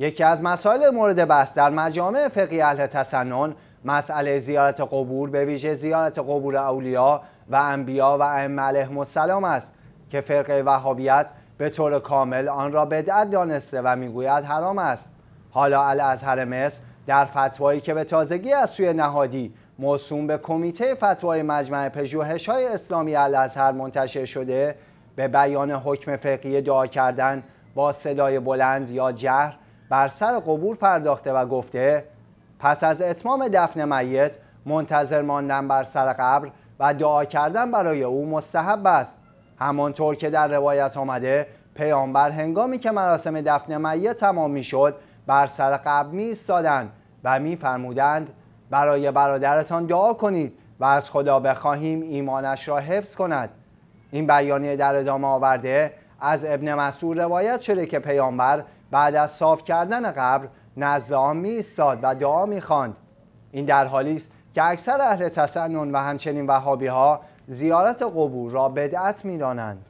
یکی از مسائل مورد بحث در مجامع فقهی اهل تسنن مسئله زیارت قبور به ویژه زیارت قبور اولیا و انبیا و ائمه علیهم السلام است که فرقه وهابیت به طور کامل آن را بدعت دانسته و میگوید حرام است حالا الازهر مصر در فتوایی که به تازگی از سوی نهادی موسوم به کمیته فتوای مجمع پژوهش های اسلامی الازهر منتشر شده به بیان حکم فقهی دعا کردن با صدای بلند یا جهر بر سر قبور پرداخته و گفته پس از اتمام دفن میت منتظر ماندن بر سر قبر و دعا کردن برای او مستحب است همانطور که در روایت آمده پیامبر هنگامی که مراسم دفن میت تمام شد بر سر قبر می و میفرمودند برای برادرتان دعا کنید و از خدا بخواهیم ایمانش را حفظ کند این بیانیه در ادامه آورده از ابن مسعود روایت شده که پیامبر بعد از صاف کردن قبر نزد آن می ایستاد و دعا می خاند. این در حالی است که اکثر اهل تسنن و همچنین وهابی ها زیارت قبور را بدعت می دانند.